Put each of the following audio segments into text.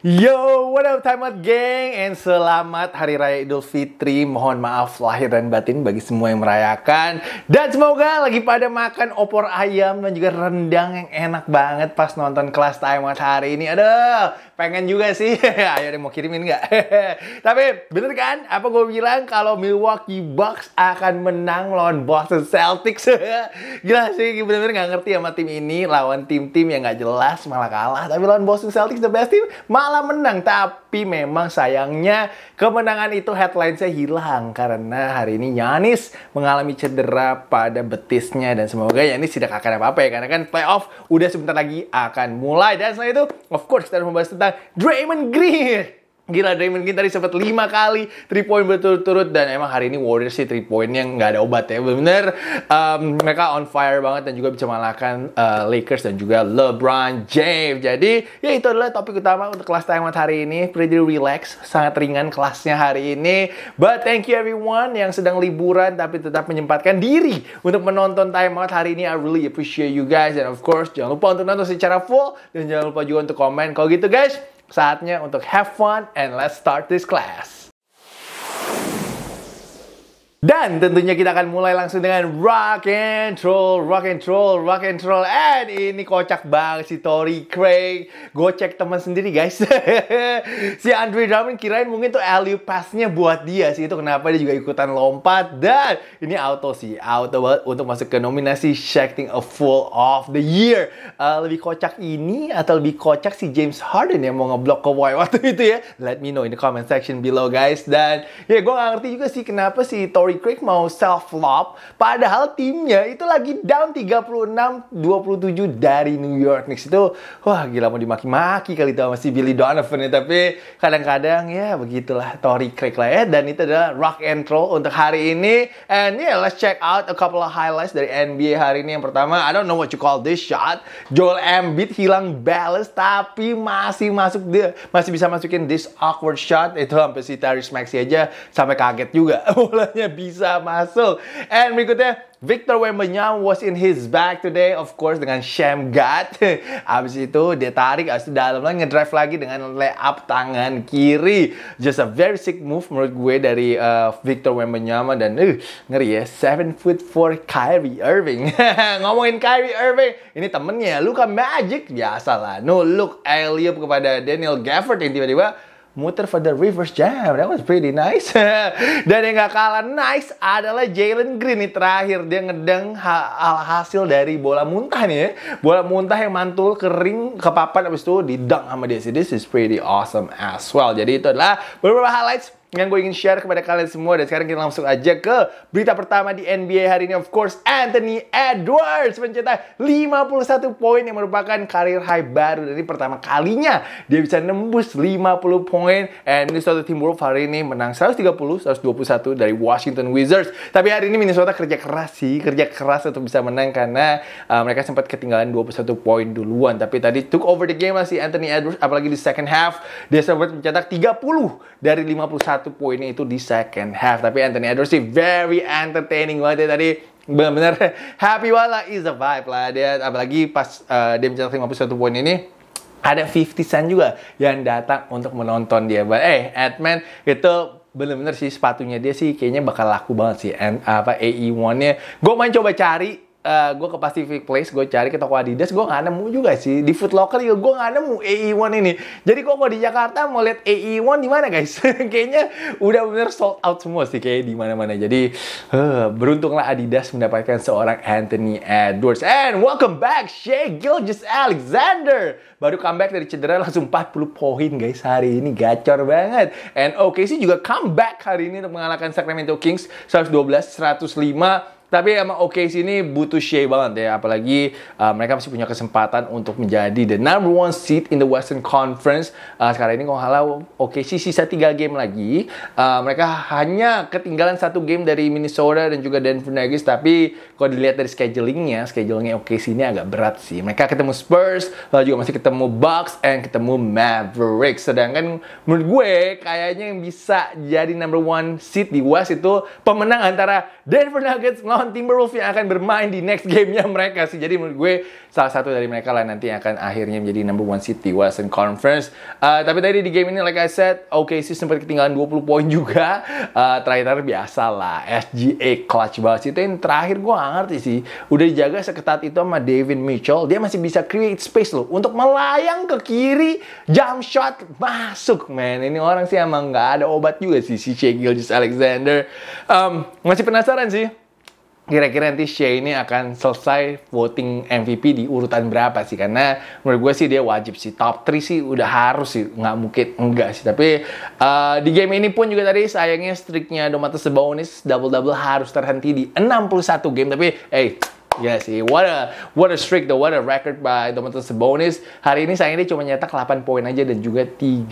Yo, what up time out geng and selamat Hari Raya Idul Fitri. Mohon maaf lahir dan batin bagi semua yang merayakan dan semoga lagi pada makan opor ayam dan juga rendang yang enak banget pas nonton kelas time out hari ini. Aduh, pengen juga sih. Ayo deh mau kirimin nggak? Tapi bener kan? Apa gue bilang kalau Milwaukee Bucks akan menang lawan Boston Celtics? Gila sih, bener-bener gak ngerti sama tim ini lawan tim-tim yang gak jelas malah kalah. Tapi lawan Boston Celtics the best team, malah malah menang. Tapi memang sayangnya kemenangan itu headline saya hilang karena hari ini Yanis mengalami cedera pada betisnya dan semoga Yanis tidak akan apa-apa ya karena kan playoff udah sebentar lagi akan mulai dan selain itu of course kita harus membahas tentang Draymond Green Gila Draymond Green tadi sempat 5 kali 3 point berturut-turut dan emang hari ini Warriors sih 3 point yang nggak ada obat ya. Bener-bener um, mereka on fire banget dan juga bisa mengalahkan uh, Lakers dan juga LeBron James. Jadi ya itu adalah topik utama untuk kelas timeout hari ini. Pretty relax, sangat ringan kelasnya hari ini. But thank you everyone yang sedang liburan tapi tetap menyempatkan diri untuk menonton timeout hari ini. I really appreciate you guys and of course jangan lupa untuk nonton secara full dan jangan lupa juga untuk komen. Kalau gitu guys, Saatnya untuk have fun and let's start this class. Dan tentunya kita akan mulai langsung dengan rock and roll, rock and roll, rock and roll. And ini kocak banget si Tori Craig. Gue cek teman sendiri guys. si Andre Drummond kirain mungkin tuh alley pass-nya buat dia sih. Itu kenapa dia juga ikutan lompat. Dan ini auto sih. Auto banget untuk masuk ke nominasi Shaking a Fool of the Year. Uh, lebih kocak ini atau lebih kocak si James Harden yang mau ngeblok ke Kawhi waktu itu ya. Let me know in the comment section below guys. Dan ya gue gak ngerti juga sih kenapa si Tori Tory Craig mau self flop padahal timnya itu lagi down 36-27 dari New York Knicks itu wah gila mau dimaki-maki kali itu masih Billy Donovan ya tapi kadang-kadang ya begitulah Tory Craig lah ya dan itu adalah rock and roll untuk hari ini and yeah let's check out a couple of highlights dari NBA hari ini yang pertama I don't know what you call this shot Joel Embiid hilang balance tapi masih masuk dia masih bisa masukin this awkward shot itu sampai si Terry Maxi aja sampai kaget juga bolanya bisa masuk. And berikutnya, Victor Wembanyama was in his bag today, of course, dengan Sham God. abis itu dia tarik, abis itu dalam lagi ngedrive lagi dengan layup tangan kiri. Just a very sick move menurut gue dari uh, Victor Wembanyama dan uh, ngeri ya, 7 foot 4 Kyrie Irving. Ngomongin Kyrie Irving, ini temennya Luka Magic biasa lah. No look alley kepada Daniel Gafford yang tiba-tiba muter for the reverse jam. That was pretty nice. Dan yang gak kalah nice adalah Jalen Green nih terakhir. Dia ngedeng hasil dari bola muntah nih ya. Bola muntah yang mantul kering ke papan abis itu didang sama dia sih. This is pretty awesome as well. Jadi itu adalah beberapa highlights yang gue ingin share kepada kalian semua dan sekarang kita langsung aja ke berita pertama di NBA hari ini of course Anthony Edwards mencetak 51 poin yang merupakan karir high baru dari pertama kalinya dia bisa nembus 50 poin and Minnesota Timberwolves hari ini menang 130 121 dari Washington Wizards tapi hari ini Minnesota kerja keras sih kerja keras untuk bisa menang karena uh, mereka sempat ketinggalan 21 poin duluan tapi tadi took over the game masih Anthony Edwards apalagi di second half dia sempat mencetak 30 dari 51 satu poinnya itu di second half. Tapi Anthony Edwards sih very entertaining banget ya tadi. Benar-benar happy banget lah, is the vibe lah. Dia, apalagi pas uh, dia mencetak 51 poin ini, ada 50 Cent juga yang datang untuk menonton dia. But, eh, Edman itu bener-bener sih sepatunya dia sih kayaknya bakal laku banget sih. And, apa AE1-nya. Gue main coba cari uh, eh, gue ke Pacific Place, gue cari ke toko Adidas, gue nggak nemu juga sih. Di Food Locker juga gue nggak nemu AE1 ini. Jadi gue kok di Jakarta mau lihat AE1 di mana guys? Kayaknya udah bener sold out semua sih kayak di mana-mana. Jadi uh, beruntunglah Adidas mendapatkan seorang Anthony Edwards. And welcome back Shea Gilgis Alexander. Baru comeback dari cedera langsung 40 poin guys hari ini gacor banget. And OKC juga comeback hari ini untuk mengalahkan Sacramento Kings 112 105 tapi emang OKC ini butuh Shea banget ya, apalagi uh, mereka masih punya kesempatan untuk menjadi the number one seat in the Western Conference. Uh, sekarang ini kalau halau OKC sisa tiga game lagi. Uh, mereka hanya ketinggalan satu game dari Minnesota dan juga Denver Nuggets, tapi kalau dilihat dari schedulingnya, schedulingnya OKC ini agak berat sih. Mereka ketemu Spurs, lalu juga masih ketemu Bucks, and ketemu Mavericks. Sedangkan menurut gue kayaknya yang bisa jadi number one seat di West itu pemenang antara Denver Nuggets lawan Timberwolves yang akan bermain di next gamenya mereka sih. Jadi menurut gue salah satu dari mereka lah nanti yang akan akhirnya menjadi number one seed di Western Conference. Uh, tapi tadi di game ini like I said, OKC sempat ketinggalan 20 poin juga. Uh, eh, terakhir biasa lah, SGA clutch banget sih. Itu yang terakhir gue gak ngerti sih. Udah dijaga seketat itu sama David Mitchell, dia masih bisa create space loh untuk melayang ke kiri, jump shot masuk man. Ini orang sih emang gak ada obat juga sih si Shea Gilgis Alexander. Um, masih penasaran sih kira-kira nanti Shea ini akan selesai voting MVP di urutan berapa sih? Karena menurut gue sih dia wajib sih. Top 3 sih udah harus sih. Nggak mungkin enggak sih. Tapi uh, di game ini pun juga tadi sayangnya streaknya Domantas Sabonis double-double harus terhenti di 61 game. Tapi eh hey, Ya sih, what a, what a streak though, what a record by Domantas Sabonis. Hari ini sayangnya dia cuma nyetak 8 poin aja dan juga 13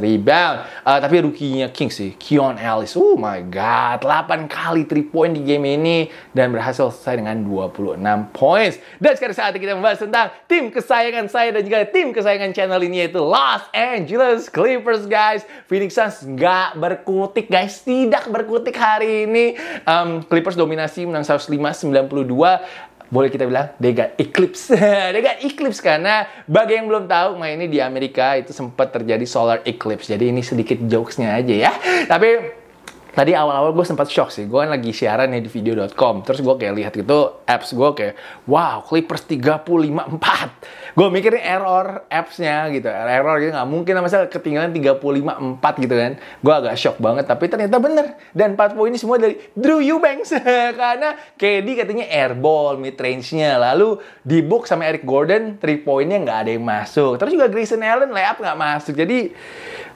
rebound. Uh, tapi rukinya King sih, Kion Ellis. Oh my god, 8 kali 3 poin di game ini dan berhasil selesai dengan 26 points. Dan sekarang saatnya kita membahas tentang tim kesayangan saya dan juga tim kesayangan channel ini yaitu Los Angeles Clippers guys. Phoenix Suns nggak berkutik guys, tidak berkutik hari ini. Um, Clippers dominasi menang 105-92 boleh kita bilang they got eclipse. they got eclipse karena bagi yang belum tahu main ini di Amerika itu sempat terjadi solar eclipse. Jadi ini sedikit jokesnya aja ya. Tapi tadi awal-awal gue sempat shock sih. Gue kan lagi siaran ya di video.com. Terus gue kayak lihat gitu apps gue kayak, wow, Clippers 354. Gue mikirnya error appsnya gitu. Error gitu, nggak mungkin lah masa ketinggalan 354 gitu kan. Gue agak shock banget, tapi ternyata bener. Dan 4 poin ini semua dari Drew Eubanks. Karena KD katanya airball, mid-range-nya. Lalu di book sama Eric Gordon, 3 poinnya nggak ada yang masuk. Terus juga Grayson Allen layup nggak masuk. Jadi,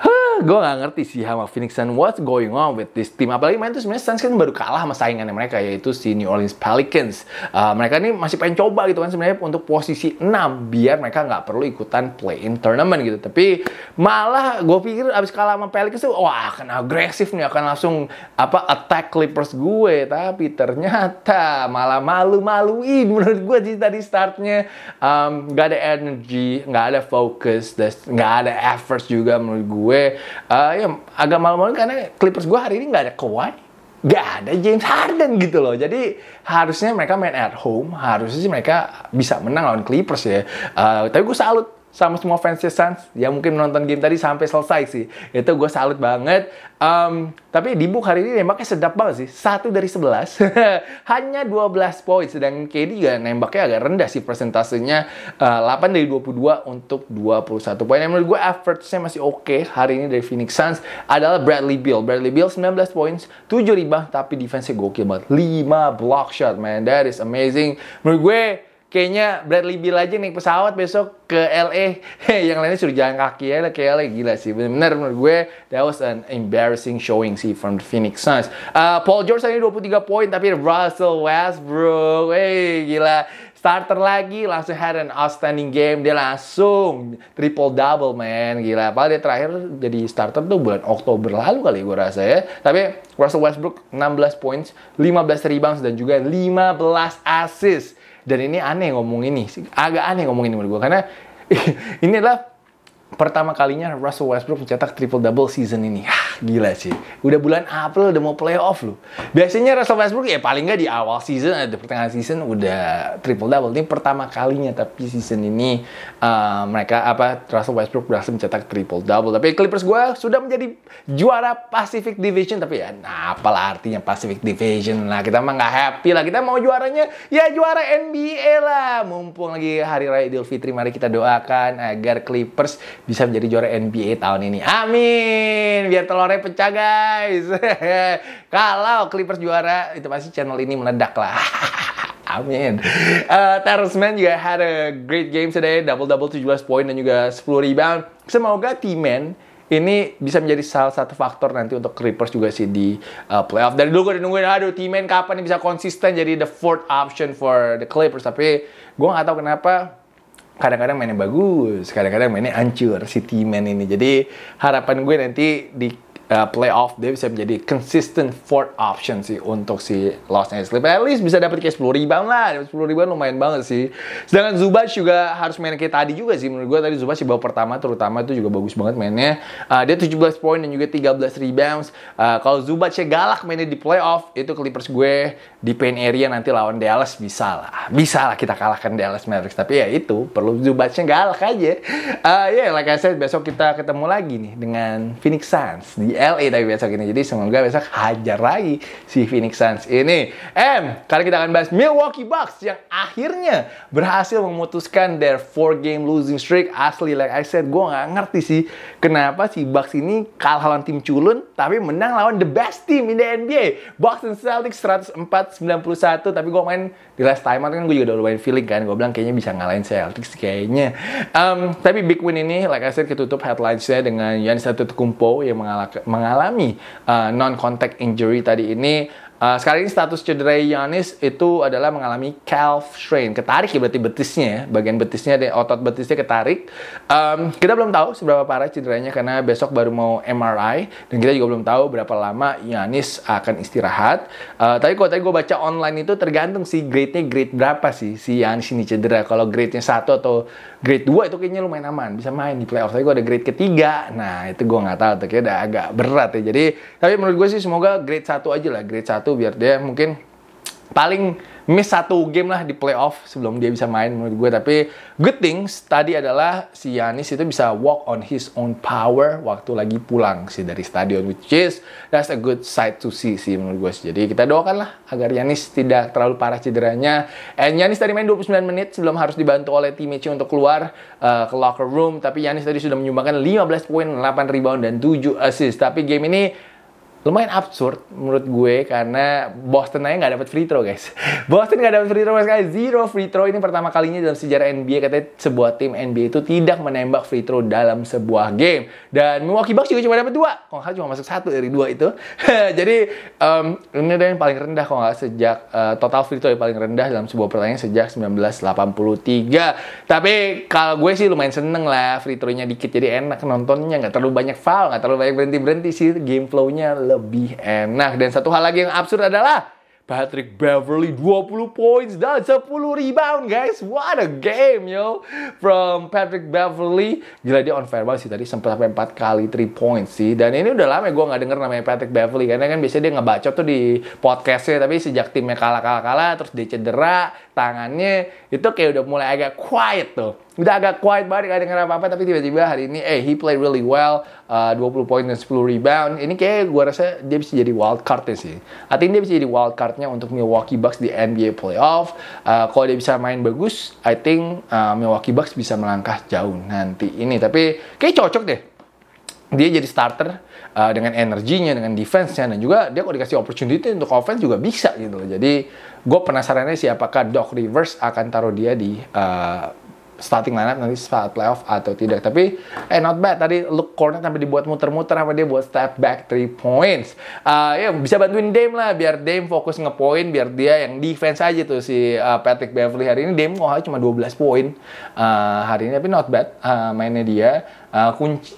huh, gue gak ngerti sih sama Phoenix Suns what's going on with this team. Apalagi main tuh sebenarnya Suns kan baru kalah sama saingannya mereka yaitu si New Orleans Pelicans. Uh, mereka ini masih pengen coba gitu kan sebenarnya untuk posisi 6 biar mereka nggak perlu ikutan play-in tournament gitu. Tapi malah gue pikir abis kalah sama Pelicans tuh wah akan agresif nih akan langsung apa attack Clippers gue. Tapi ternyata malah malu-maluin menurut gue sih tadi startnya um, gak ada energy, nggak ada focus, nggak ada efforts juga menurut gue uh, ya agak malu-malu karena Clippers gue hari ini nggak ada Kawhi nggak ada James Harden gitu loh. Jadi harusnya mereka main at home, harusnya sih mereka bisa menang lawan Clippers ya. Uh, tapi gue salut sama semua fansnya Suns yang ya, mungkin menonton game tadi sampai selesai sih. Itu gue salut banget. Um, tapi di book hari ini nembaknya sedap banget sih. Satu dari sebelas Hanya 12 poin. Sedangkan KD juga nembaknya agak rendah sih persentasenya. Uh, eh, 8 dari 22 untuk 21 poin. Yang menurut gue effortnya masih oke okay hari ini dari Phoenix Suns adalah Bradley Beal. Bradley Beal 19 poin, 7 rebound, tapi defense-nya gokil banget. 5 block shot, man. That is amazing. Menurut gue kayaknya Bradley Bill aja naik pesawat besok ke LA. yang lainnya suruh jalan kaki ya ke LA gila sih. Bener-bener menurut gue that was an embarrassing showing sih from the Phoenix Suns. Uh, Paul George ini 23 poin tapi Russell Westbrook, hey gila starter lagi langsung had an outstanding game dia langsung triple double man gila padahal dia terakhir jadi starter tuh bulan Oktober lalu kali gue rasa ya tapi Russell Westbrook 16 points 15 rebounds dan juga 15 assist dan ini aneh ngomong ini, agak aneh ngomong ini menurut gue karena ini adalah pertama kalinya Russell Westbrook mencetak triple-double season ini. Hah, gila sih. Udah bulan April udah mau playoff loh. Biasanya Russell Westbrook ya paling nggak di awal season, eh, di pertengahan season udah triple-double. Ini pertama kalinya tapi season ini uh, mereka apa Russell Westbrook berhasil mencetak triple-double. Tapi Clippers gue sudah menjadi juara Pacific Division. Tapi ya nah, lah artinya Pacific Division Nah Kita mah nggak happy lah. Kita mau juaranya ya juara NBA lah. Mumpung lagi hari raya Idul Fitri mari kita doakan agar Clippers bisa menjadi juara NBA tahun ini. Amin. Biar telurnya pecah guys. Kalau Clippers juara itu pasti channel ini meledak lah. Amin. Uh, eh, Terus juga had a great game today. Double-double 17 poin dan juga 10 rebound. Semoga team man ini bisa menjadi salah satu faktor nanti untuk Clippers juga sih di uh, playoff. Dari dulu gue udah nungguin, aduh team man kapan nih bisa konsisten jadi the fourth option for the Clippers. Tapi gue gak tahu kenapa kadang-kadang mainnya bagus, kadang-kadang mainnya hancur si T-Man ini. Jadi harapan gue nanti di uh, playoff dia bisa menjadi consistent fourth option sih untuk si Los Angeles Clippers. At least bisa dapat kayak 10 rebound lah. 10 rebound lumayan banget sih. Sedangkan Zubac juga harus main kayak tadi juga sih. Menurut gue tadi Zubac sih bawa pertama terutama itu juga bagus banget mainnya. Uh, dia 17 poin dan juga 13 rebounds. Uh, kalau Zubac ya galak mainnya di playoff, itu Clippers gue di pain area nanti lawan Dallas bisa lah. Bisa lah kita kalahkan Dallas Mavericks. Tapi ya itu, perlu Zubacnya galak aja. Uh, ya, yeah, like I said, besok kita ketemu lagi nih dengan Phoenix Suns di LA tapi besok ini. Jadi semoga besok hajar lagi si Phoenix Suns ini. M, kali kita akan bahas Milwaukee Bucks yang akhirnya berhasil memutuskan their four game losing streak. Asli, like I said, gue nggak ngerti sih kenapa si Bucks ini kalah lawan tim culun tapi menang lawan the best team in the NBA. Bucks and Celtics 104-91 tapi gue main di last time kan gue juga udah lumayan feeling kan. Gue bilang kayaknya bisa ngalahin Celtics kayaknya. Um, tapi big win ini, like I said, ketutup headline saya dengan Yanis Antetokounmpo yang mengalahkan mengalami uh, non contact injury tadi ini Uh, sekarang ini status cedera Yanis itu adalah mengalami calf strain. Ketarik ya berarti betisnya ya, Bagian betisnya, otot betisnya ketarik. Um, kita belum tahu seberapa parah cederanya karena besok baru mau MRI. Dan kita juga belum tahu berapa lama Yanis akan istirahat. Uh, tapi kalau tadi gue baca online itu tergantung si grade-nya grade berapa sih si Yanis ini cedera. Kalau grade-nya satu atau grade 2 itu kayaknya lumayan aman. Bisa main di playoff. Tapi gue ada grade ketiga, nah itu gue nggak tahu. Tuh, kayaknya udah agak berat ya. Jadi, tapi menurut gue sih semoga grade satu aja lah. Grade satu tuh biar dia mungkin paling miss satu game lah di playoff sebelum dia bisa main menurut gue tapi good things tadi adalah si Yanis itu bisa walk on his own power waktu lagi pulang sih dari stadion which is that's a good sight to see sih menurut gue jadi kita doakan lah agar Yanis tidak terlalu parah cederanya and Yanis tadi main 29 menit sebelum harus dibantu oleh tim Michi untuk keluar uh, ke locker room tapi Yanis tadi sudah menyumbangkan 15 poin 8 rebound dan 7 assist tapi game ini lumayan absurd menurut gue karena Boston aja nggak dapat free throw guys. Boston nggak dapat free throw guys zero free throw ini pertama kalinya dalam sejarah NBA katanya sebuah tim NBA itu tidak menembak free throw dalam sebuah game dan Milwaukee Bucks juga cuma dapat dua, kok nggak cuma masuk satu dari dua itu. Jadi um, ini adalah yang paling rendah kok nggak sejak uh, total free throw yang paling rendah dalam sebuah pertandingan sejak 1983. Tapi kalau gue sih lumayan seneng lah free throw-nya dikit jadi enak nontonnya nggak terlalu banyak foul nggak terlalu banyak berhenti berhenti sih game flow-nya lebih enak. Dan satu hal lagi yang absurd adalah Patrick Beverly 20 points dan 10 rebound guys. What a game yo from Patrick Beverly. Gila dia on fire banget sih tadi sempat sampai 4 kali 3 points sih. Dan ini udah lama ya gue gak denger namanya Patrick Beverly karena kan biasanya dia ngebacot tuh di podcastnya tapi sejak timnya kalah-kalah-kalah terus dia cedera tangannya itu kayak udah mulai agak quiet tuh udah agak quiet banget gak denger apa-apa tapi tiba-tiba hari ini eh he play really well uh, 20 poin dan 10 rebound ini kayak gue rasa dia bisa jadi wild card sih I think dia bisa jadi wild cardnya untuk Milwaukee Bucks di NBA playoff uh, kalau dia bisa main bagus I think uh, Milwaukee Bucks bisa melangkah jauh nanti ini tapi kayak cocok deh dia jadi starter uh, dengan energinya, dengan defense-nya, dan juga dia kalau dikasih opportunity untuk offense juga bisa gitu loh. Jadi gue penasarannya sih apakah Doc Rivers akan taruh dia di uh, starting lineup nanti saat playoff atau tidak. Tapi eh not bad tadi look corner sampai dibuat muter-muter apa dia buat step back three points. Uh, ya bisa bantuin Dame lah biar Dame fokus ngepoint biar dia yang defense aja tuh si uh, Patrick Beverly hari ini Dame oh, cuma 12 poin uh, hari ini tapi not bad uh, mainnya dia. Uh, kunci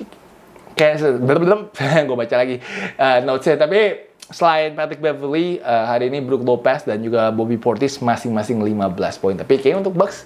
kayak belum belum gue baca lagi uh, notesnya tapi selain Patrick Beverly uh, hari ini Brook Lopez dan juga Bobby Portis masing-masing 15 poin tapi kayaknya untuk Bucks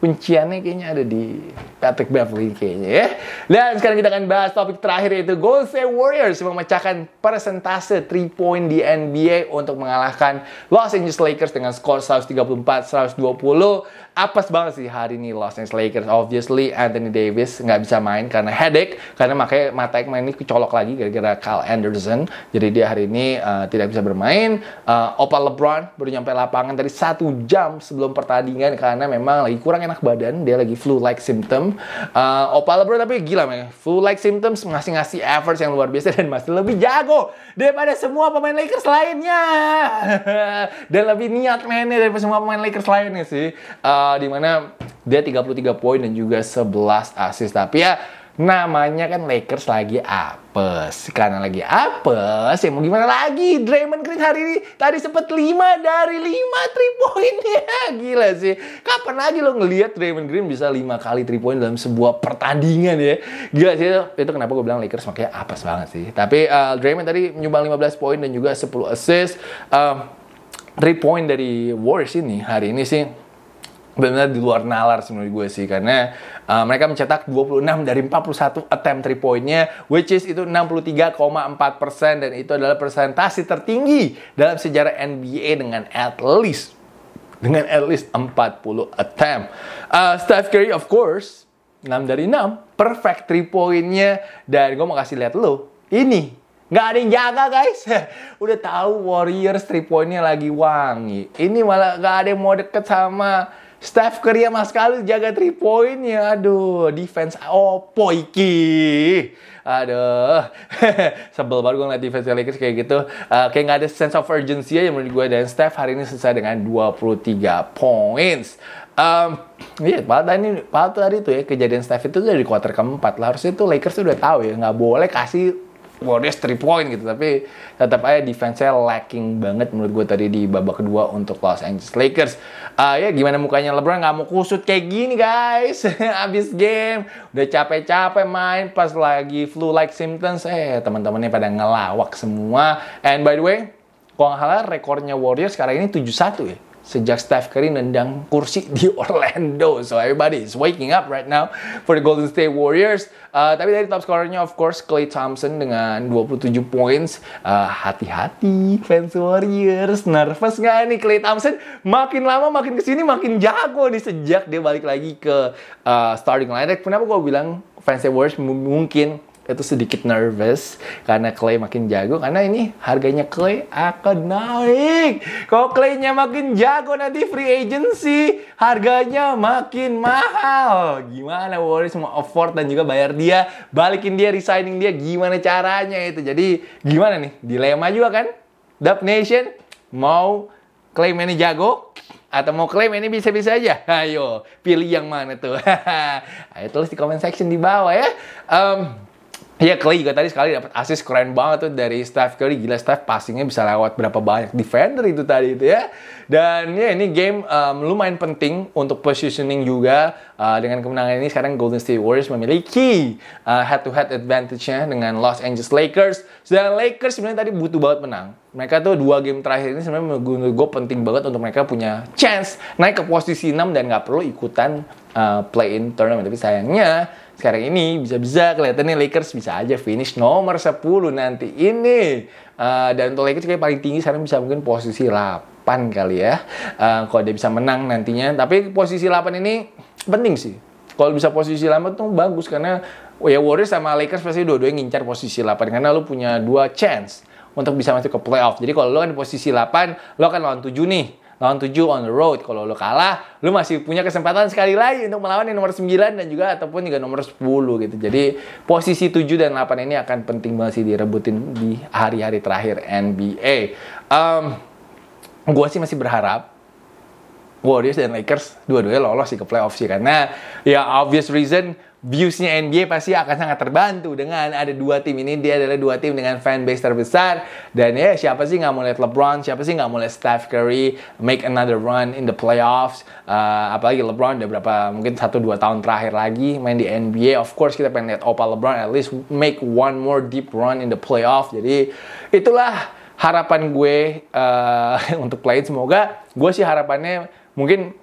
kunciannya kayaknya ada di Patrick Beverly kayaknya ya. Dan sekarang kita akan bahas topik terakhir yaitu Golden State Warriors memecahkan persentase 3 point di NBA untuk mengalahkan Los Angeles Lakers dengan skor 134-120. apa banget sih hari ini Los Angeles Lakers. Obviously Anthony Davis nggak bisa main karena headache karena makanya mata main ini kecolok lagi gara-gara Carl Anderson. Jadi dia hari ini uh, tidak bisa bermain. Uh, Opa LeBron baru nyampe lapangan tadi satu jam sebelum pertandingan karena memang lagi kurang enak badan, dia lagi flu-like symptom. Uh, eh, Opal bro tapi gila men, flu-like symptoms ngasih-ngasih efforts yang luar biasa dan masih lebih jago daripada semua pemain Lakers lainnya. dan lebih niat mainnya daripada semua pemain Lakers lainnya sih. Uh, eh, dimana dia 33 poin dan juga 11 assist. Tapi ya namanya kan Lakers lagi apes. Karena lagi apes, ya mau gimana lagi? Draymond Green hari ini tadi sempat 5 dari 5 3 ya Gila sih. Kapan lagi lo ngelihat Draymond Green bisa 5 kali 3 point dalam sebuah pertandingan ya? Gila sih, itu kenapa gue bilang Lakers makanya apes banget sih. Tapi uh, Draymond tadi menyumbang 15 poin dan juga 10 assist. Um, 3 point dari Warriors ini hari ini sih benar di luar nalar sih menurut gue sih karena uh, mereka mencetak 26 dari 41 attempt tripoinnya pointnya which is itu 63,4 persen dan itu adalah persentase tertinggi dalam sejarah NBA dengan at least dengan at least 40 attempt. Uh, Steph Curry of course 6 dari 6 perfect tripoinnya pointnya dan gue mau kasih lihat lo ini Gak ada yang jaga guys. Udah tahu Warriors 3 pointnya lagi wangi. Ini malah gak ada yang mau deket sama Steph Curry sama sekali jaga 3 poinnya. Aduh, defense opo oh, iki. Aduh, sebel banget gue ngeliat defense Lakers kayak gitu. Uh, kayak nggak ada sense of urgency aja menurut gue. Dan Steph hari ini selesai dengan 23 points. Um, iya, padahal tadi, padahal tadi tuh ya kejadian Steph itu dari kuarter keempat lah. Harusnya tuh Lakers tuh udah tahu ya nggak boleh kasih Warriors 3 point gitu tapi tetap aja defense-nya lacking banget menurut gue tadi di babak kedua untuk Los Angeles Lakers. Uh, ya gimana mukanya LeBron nggak mau kusut kayak gini guys. Abis game udah capek-capek main pas lagi flu like symptoms eh teman-temannya pada ngelawak semua. And by the way, kalau nggak salah rekornya Warriors sekarang ini 7-1 ya sejak Steph Curry nendang kursi di Orlando. So everybody is waking up right now for the Golden State Warriors. Uh, tapi dari top scorernya of course Clay Thompson dengan 27 points. hati uh, hati-hati fans Warriors, nervous nggak nih Clay Thompson? Makin lama makin kesini makin jago nih sejak dia balik lagi ke uh, starting lineup. Kenapa gue bilang fans Warriors mungkin itu sedikit nervous karena Clay makin jago karena ini harganya Clay akan naik. Kalau clay makin jago nanti free agency harganya makin mahal. Gimana Warriors mau afford dan juga bayar dia, balikin dia, resigning dia gimana caranya itu. Jadi gimana nih? Dilema juga kan? Dub Nation mau Clay ini jago atau mau klaim ini bisa-bisa aja? Ayo, pilih yang mana tuh? Ayo tulis di comment section di bawah ya. Um, Ya Clay juga tadi sekali dapat assist keren banget tuh dari Steph Curry. Gila Steph passingnya bisa lewat berapa banyak defender itu tadi itu ya. Dan ya ini game um, lumayan penting untuk positioning juga. Uh, dengan kemenangan ini sekarang Golden State Warriors memiliki uh, head-to-head advantage-nya dengan Los Angeles Lakers. Sedangkan Lakers sebenarnya tadi butuh banget menang. Mereka tuh dua game terakhir ini sebenarnya menurut gue penting banget untuk mereka punya chance naik ke posisi 6 dan nggak perlu ikutan uh, play-in tournament. Tapi sayangnya sekarang ini bisa-bisa kelihatannya Lakers bisa aja finish nomor 10 nanti ini. Uh, dan untuk Lakers kayak paling tinggi sekarang bisa mungkin posisi 8 kali ya. Uh, kalau dia bisa menang nantinya. Tapi posisi 8 ini penting sih. Kalau bisa posisi 8 tuh bagus karena oh ya Warriors sama Lakers pasti dua-duanya ngincar posisi 8 karena lu punya dua chance untuk bisa masuk ke playoff. Jadi kalau lu kan di posisi 8, lu akan lawan 7 nih lawan 7 on the road. Kalau lo kalah, lo masih punya kesempatan sekali lagi untuk melawan yang nomor 9 dan juga ataupun juga nomor 10 gitu. Jadi posisi 7 dan 8 ini akan penting banget sih direbutin di hari-hari terakhir NBA. Um, gue sih masih berharap Warriors dan Lakers dua-duanya lolos sih ke playoff sih karena ya obvious reason viewsnya NBA pasti akan sangat terbantu dengan ada dua tim ini dia adalah dua tim dengan fanbase terbesar dan ya siapa sih nggak mau lihat LeBron siapa sih nggak mau lihat Steph Curry make another run in the playoffs uh, apalagi LeBron udah berapa mungkin satu dua tahun terakhir lagi main di NBA of course kita pengen lihat Opa LeBron at least make one more deep run in the playoff jadi itulah harapan gue uh, untuk play semoga gue sih harapannya mungkin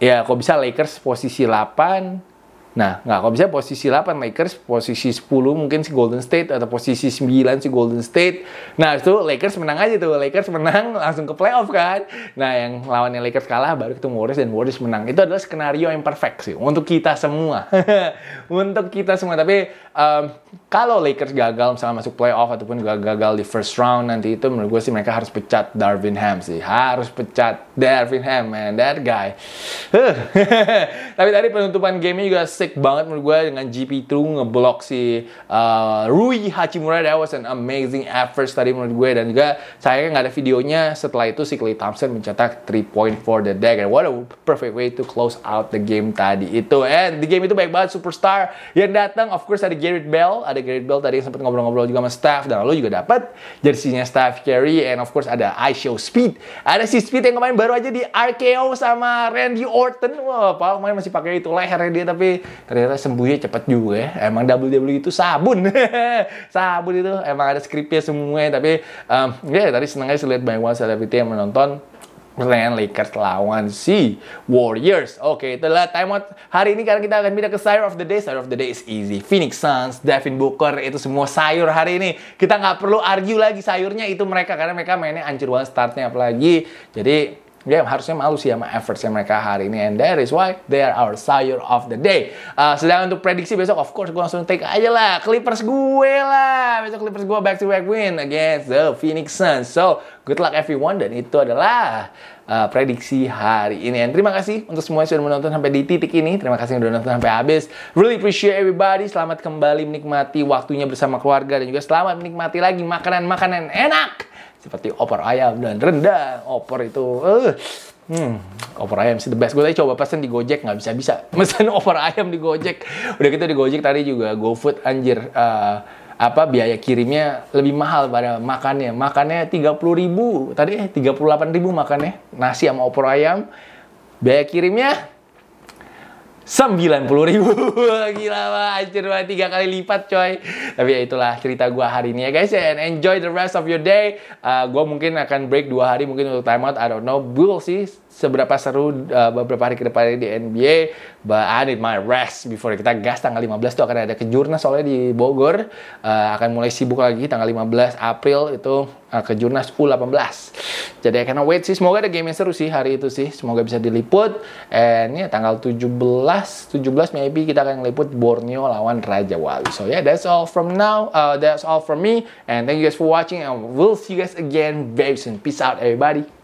ya kok bisa Lakers posisi 8 nah nggak kok bisa posisi 8 Lakers posisi 10 mungkin si Golden State atau posisi 9 si Golden State nah itu Lakers menang aja tuh Lakers menang langsung ke playoff kan nah yang lawannya Lakers kalah baru ketemu Warriors dan Warriors menang itu adalah skenario yang perfect sih untuk kita semua untuk kita semua tapi um, kalau Lakers gagal misalnya masuk playoff ataupun gagal di first round nanti itu menurut gue sih mereka harus pecat Darvin Ham sih harus pecat Darvin Ham man that guy tapi tadi penutupan game ini juga sick banget menurut gue dengan GP2 ngeblok si uh, Rui Hachimura that was an amazing effort tadi menurut gue dan juga saya nggak ada videonya setelah itu si Clay Thompson mencetak 3 point for the dagger what a perfect way to close out the game tadi itu and the game itu baik banget superstar yang datang of course ada Garrett Bell ada Great Bell tadi sempat ngobrol-ngobrol juga sama staff dan lo juga dapat jersinya staff Carey and of course ada I Show Speed. Ada si Speed yang kemarin baru aja di RKO sama Randy Orton. Wah, Pak kemarin masih pakai itu leher dia tapi ternyata sembuhnya cepat juga ya. Emang WWE itu sabun. sabun itu emang ada skripnya semuanya tapi um, ya yeah, tadi seneng aja lihat banyak banget selebriti yang menonton pertandingan Lakers lawan si Warriors. Oke, okay, itulah out hari ini karena kita akan pindah ke sayur of the day. Sayur of the day is easy. Phoenix Suns, Devin Booker, itu semua sayur hari ini. Kita nggak perlu argue lagi sayurnya itu mereka karena mereka mainnya ancur banget startnya apalagi. Jadi dia harusnya malu sih sama effortsnya mereka hari ini and that is why they are our sire of the day uh, sedang untuk prediksi besok of course gue langsung take aja lah Clippers gue lah besok Clippers gue back to back win against the Phoenix Suns so good luck everyone dan itu adalah uh, prediksi hari ini. And terima kasih untuk semua yang sudah menonton sampai di titik ini. Terima kasih yang sudah menonton sampai habis. Really appreciate everybody. Selamat kembali menikmati waktunya bersama keluarga dan juga selamat menikmati lagi makanan-makanan enak seperti opor ayam dan rendang. Opor itu, uh, Hmm, opor ayam sih the best. Gue tadi coba pesen di Gojek nggak bisa bisa. pesen opor ayam di Gojek. Udah gitu di Gojek tadi juga GoFood anjir. Uh, apa biaya kirimnya lebih mahal pada makannya. Makannya tiga puluh ribu. Tadi eh, tiga puluh delapan ribu makannya. Nasi sama opor ayam. Biaya kirimnya 90 ribu Gila lah, Anjir banget Tiga kali lipat coy Tapi ya itulah cerita gue hari ini ya guys ya. And enjoy the rest of your day uh, Gue mungkin akan break dua hari Mungkin untuk timeout I don't know We'll see seberapa seru uh, beberapa hari ke depan di NBA. But I need my rest before kita gas tanggal 15 tuh akan ada kejurnas soalnya di Bogor. Uh, akan mulai sibuk lagi tanggal 15 April itu uh, kejurnas U18. Jadi I wait sih. Semoga ada game yang seru sih hari itu sih. Semoga bisa diliput. And ya yeah, tanggal 17, 17 maybe kita akan liput Borneo lawan Raja Wali. So yeah, that's all from now. Uh, that's all from me. And thank you guys for watching. And we'll see you guys again very soon. Peace out everybody.